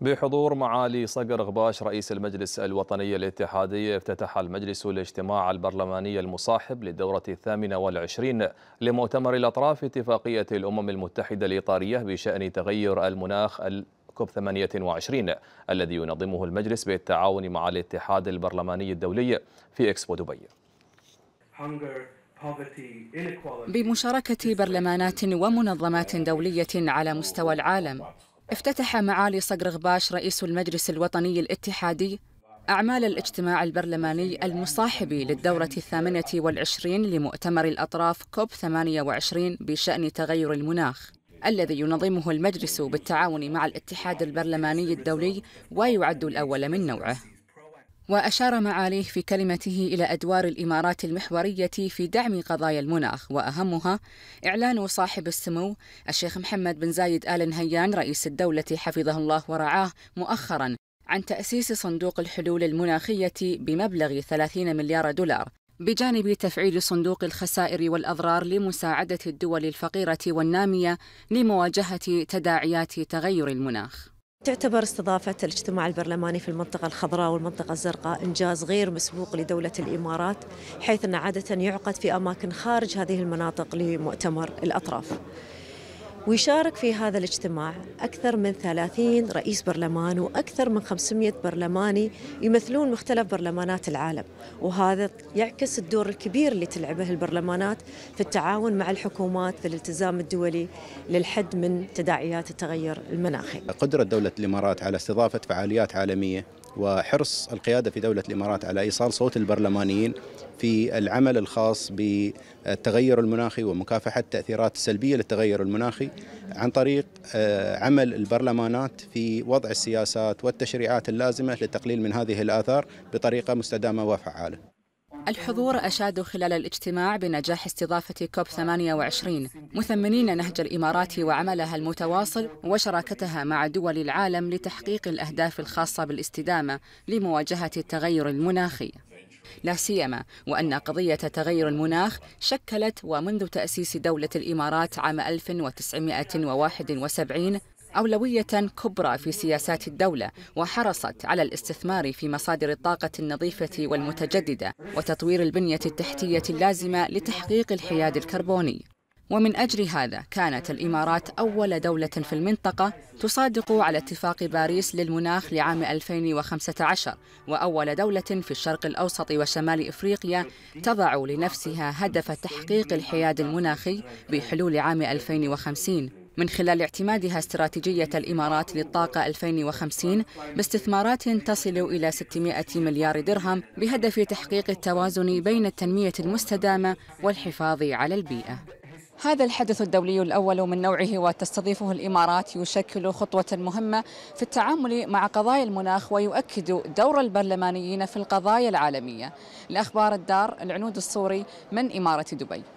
بحضور معالي صقر غباش رئيس المجلس الوطني الاتحادي افتتح المجلس الاجتماع البرلماني المصاحب للدورة الثامنة والعشرين لمؤتمر الأطراف اتفاقية الأمم المتحدة الإطارية بشأن تغير المناخ الكوب 28 الذي ينظمه المجلس بالتعاون مع الاتحاد البرلماني الدولي في إكسبو دبي بمشاركة برلمانات ومنظمات دولية على مستوى العالم افتتح معالي صقر غباش رئيس المجلس الوطني الاتحادي أعمال الاجتماع البرلماني المصاحب للدورة الثامنة والعشرين لمؤتمر الأطراف كوب 28 بشأن تغير المناخ الذي ينظمه المجلس بالتعاون مع الاتحاد البرلماني الدولي ويعد الأول من نوعه وأشار معاليه في كلمته إلى أدوار الإمارات المحورية في دعم قضايا المناخ وأهمها إعلان صاحب السمو الشيخ محمد بن زايد آل نهيان رئيس الدولة حفظه الله ورعاه مؤخرا عن تأسيس صندوق الحلول المناخية بمبلغ 30 مليار دولار بجانب تفعيل صندوق الخسائر والأضرار لمساعدة الدول الفقيرة والنامية لمواجهة تداعيات تغير المناخ تعتبر استضافة الاجتماع البرلماني في المنطقة الخضراء والمنطقة الزرقاء إنجاز غير مسبوق لدولة الإمارات حيث أن عادة يعقد في أماكن خارج هذه المناطق لمؤتمر الأطراف ويشارك في هذا الاجتماع أكثر من 30 رئيس برلمان وأكثر من 500 برلماني يمثلون مختلف برلمانات العالم وهذا يعكس الدور الكبير اللي تلعبه البرلمانات في التعاون مع الحكومات في الالتزام الدولي للحد من تداعيات التغير المناخي قدرة دولة الإمارات على استضافة فعاليات عالمية وحرص القيادة في دولة الإمارات على إيصال صوت البرلمانيين في العمل الخاص بالتغير المناخي ومكافحة التأثيرات السلبية للتغير المناخي عن طريق آه، عمل البرلمانات في وضع السياسات والتشريعات اللازمة للتقليل من هذه الآثار بطريقة مستدامة وفعالة الحضور أشادوا خلال الاجتماع بنجاح استضافة كوب 28 مثمنين نهج الإمارات وعملها المتواصل وشراكتها مع دول العالم لتحقيق الأهداف الخاصة بالاستدامة لمواجهة التغير المناخي لا سيما وأن قضية تغير المناخ شكلت ومنذ تأسيس دولة الإمارات عام 1971 أولوية كبرى في سياسات الدولة وحرصت على الاستثمار في مصادر الطاقة النظيفة والمتجددة وتطوير البنية التحتية اللازمة لتحقيق الحياد الكربوني ومن أجل هذا كانت الإمارات أول دولة في المنطقة تصادق على اتفاق باريس للمناخ لعام 2015 وأول دولة في الشرق الأوسط وشمال إفريقيا تضع لنفسها هدف تحقيق الحياد المناخي بحلول عام 2050 من خلال اعتمادها استراتيجية الإمارات للطاقة 2050 باستثمارات تصل إلى 600 مليار درهم بهدف تحقيق التوازن بين التنمية المستدامة والحفاظ على البيئة هذا الحدث الدولي الأول من نوعه وتستضيفه الإمارات يشكل خطوة مهمة في التعامل مع قضايا المناخ ويؤكد دور البرلمانيين في القضايا العالمية لأخبار الدار العنود الصوري من إمارة دبي